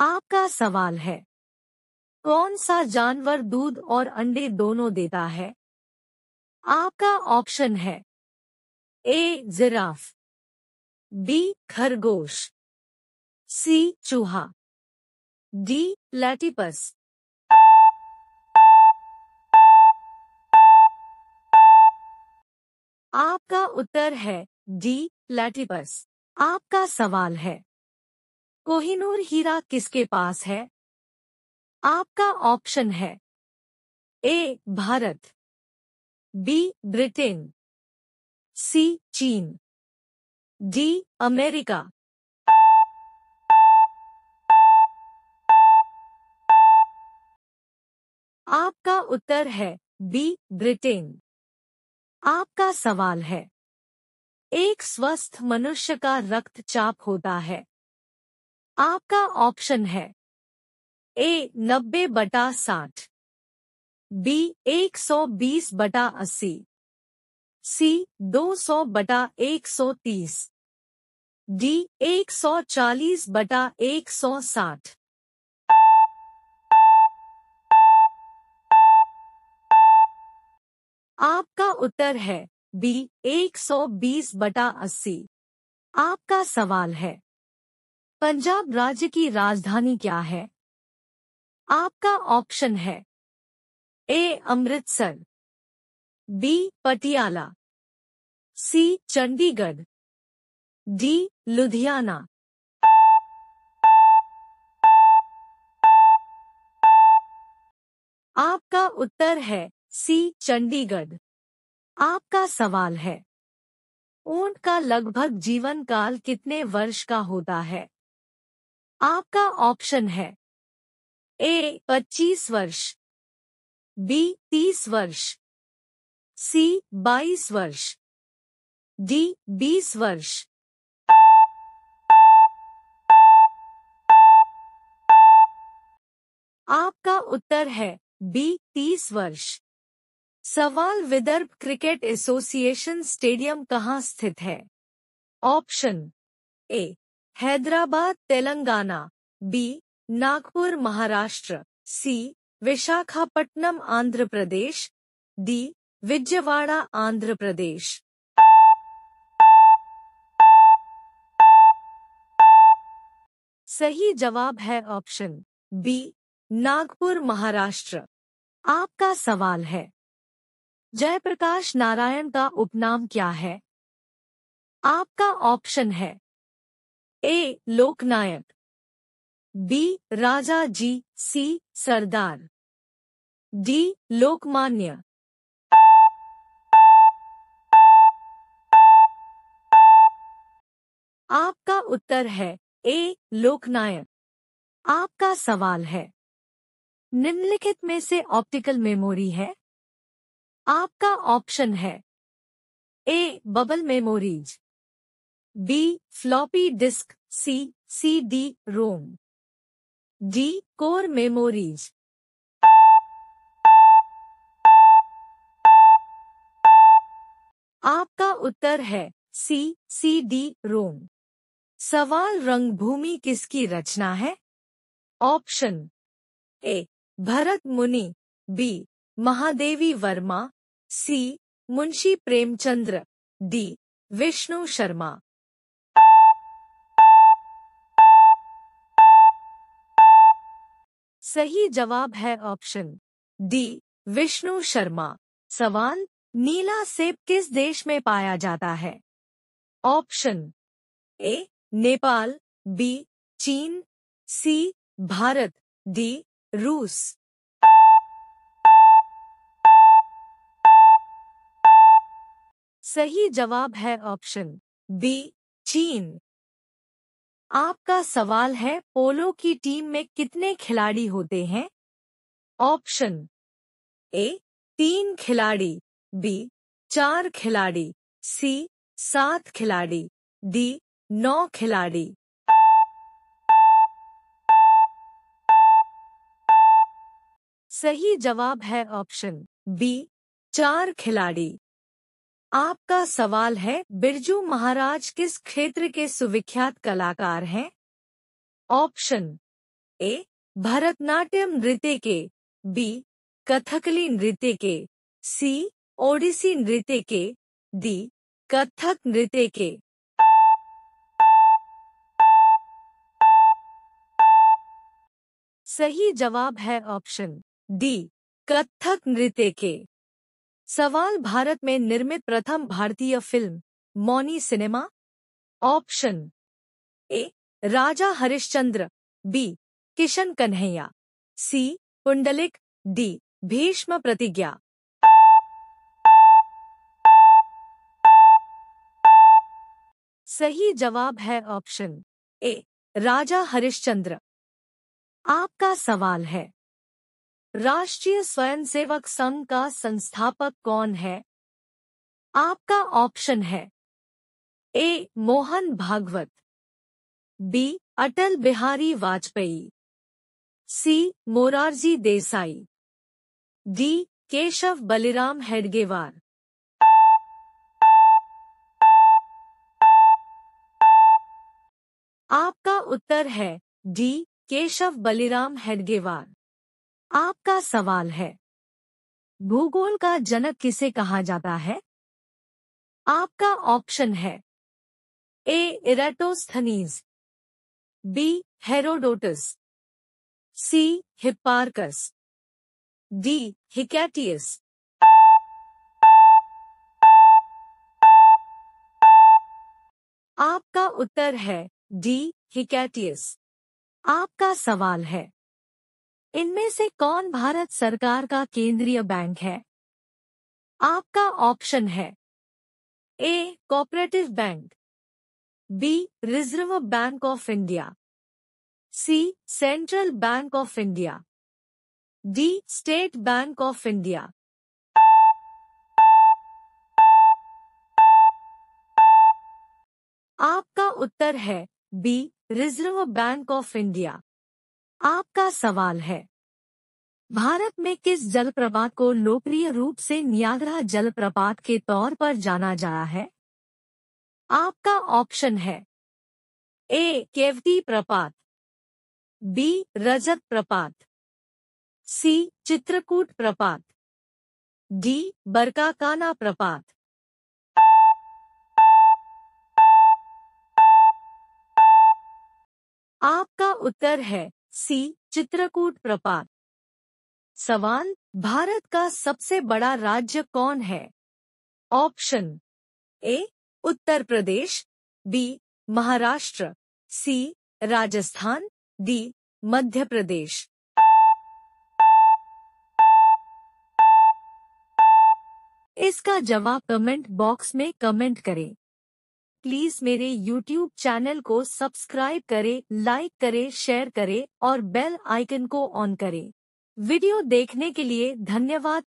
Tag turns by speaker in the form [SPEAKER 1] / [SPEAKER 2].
[SPEAKER 1] आपका सवाल है कौन सा जानवर दूध और अंडे दोनों देता है आपका ऑप्शन है ए जिराफ बी खरगोश सी चूहा डी लैटिपस आपका उत्तर है डी लैटिपस आपका सवाल है कोहिनूर हीरा किसके पास है आपका ऑप्शन है A Bharat B Britain C चीन डी अमेरिका आपका उत्तर है बी ब्रिटेन आपका सवाल है एक स्वस्थ मनुष्य का रक्तचाप होता है आपका ऑप्शन है ए नब्बे बटा साठ बी एक सौ बीस बटा अस्सी सी दो सौ बटा एक सौ तीस डी एक सौ चालीस बटा एक सौ साठ आपका उत्तर है बी 120 बटा अस्सी आपका सवाल है पंजाब राज्य की राजधानी क्या है आपका ऑप्शन है A Amritsar B Patiala C Chandigarh D Ludhiana आपका उत्तर है सी चंडीगढ़ आपका सवाल है ऊंट का लगभग जीवन काल कितने वर्ष का होता है आपका ऑप्शन है ए 25 वर्ष बी 30 वर्ष सी 22 वर्ष डी 20 वर्ष आपका उत्तर है बी 30 वर्ष सवाल विदर्भ क्रिकेट एसोसिएशन स्टेडियम कहाँ स्थित है option A Hyderabad Telangana B Nagpur Maharashtra C Visakhapatnam Andhra Pradesh D Vijayawada Andhra Pradesh सही जवाब है ऑप्शन बी नागपुर महाराष्ट्र आपका सवाल है जयप्रकाश नारायण का उपनाम क्या है आपका ऑप्शन है A Loknayak B Raja ji C Sardar D Lokmanya आपका उत्तर है ए लोकनायक आपका सवाल है निम्नलिखित में से ऑप्टिकल मेमोरी है आपका ऑप्शन है A bubble memories B floppy disk C CD ROM D core memories आपका उत्तर है सी सी डी रोम सवाल रंगभूमि किसकी रचना है option A Bharat Muni B Mahadevi Verma C Munshi Premchandra D Vishnu Sharma सही जवाब है ऑप्शन डी विष्णु शर्मा सवाल नीला सेब किस देश में पाया जाता है ऑप्शन ए नेपाल बी चीन सी भारत डी रूस सही जवाब है ऑप्शन बी चीन आपका सवाल है पोलो की टीम में कितने खिलाड़ी होते हैं ऑप्शन ए तीन खिलाड़ी बी चार खिलाड़ी सी सात खिलाड़ी डी नौ खिलाड़ी सही जवाब है ऑप्शन बी चार खिलाड़ी आपका सवाल है बिरजू महाराज किस क्षेत्र के सुविख्यात कलाकार हैं ऑप्शन ए भरतनाट्यम नृत्य के बी कथकली नृत्य के सी ओडिसी नृत्य के डी कथक नृत्य के सही जवाब है ऑप्शन डी कथक नृत्य के सवाल भारत में निर्मित प्रथम भारतीय फिल्म मौनी cinema option A Raja Harishchandra B Kishan Kanhaiya C Pundalik D Bhishma Pratigya सही जवाब है ऑप्शन ए राजा हरिश्चंद्र आपका सवाल है राष्ट्रीय स्वयंसेवक संघ का संस्थापक कौन है आपका ऑप्शन है A Mohan Bhagwat B Atal Bihari Vajpayee C Morarji Desai D Keshav Baliram Hedgewar आपका उत्तर है डी केशव बलिराम हेडगेवार आपका सवाल है भूगोल का जनक किसे कहा जाता है आपका ऑप्शन है A Eratosthenes B Herodotus C Hipparchus D Hecataeus आपका उत्तर है डी हिकैटियस आपका सवाल है इनमें से कौन भारत सरकार का केंद्रीय बैंक है आपका ऑप्शन है A cooperative bank B Reserve Bank of India C Central Bank of India D State Bank of India आपका उत्तर है B Reserve Bank of India आपका सवाल है भारत में किस जलप्रपात को लोकप्रिय रूप से नियाग्रा जलप्रपात के तौर पर जाना रहा है आपका ऑप्शन है ए केवटी प्रपात बी रजत प्रपात सी चित्रकूट प्रपात डी बरकाकाना प्रपात आपका उत्तर है सी चित्रकूट प्रपात सवाल भारत का सबसे बड़ा राज्य कौन है option A Uttar Pradesh B Maharashtra C Rajasthan D Madhya Pradesh इसका जवाब कमेंट बॉक्स में कमेंट करें प्लीज मेरे YouTube चैनल को सब्सक्राइब करें, लाइक करें, शेयर करें और बेल आइकन को ऑन करें वीडियो देखने के लिए धन्यवाद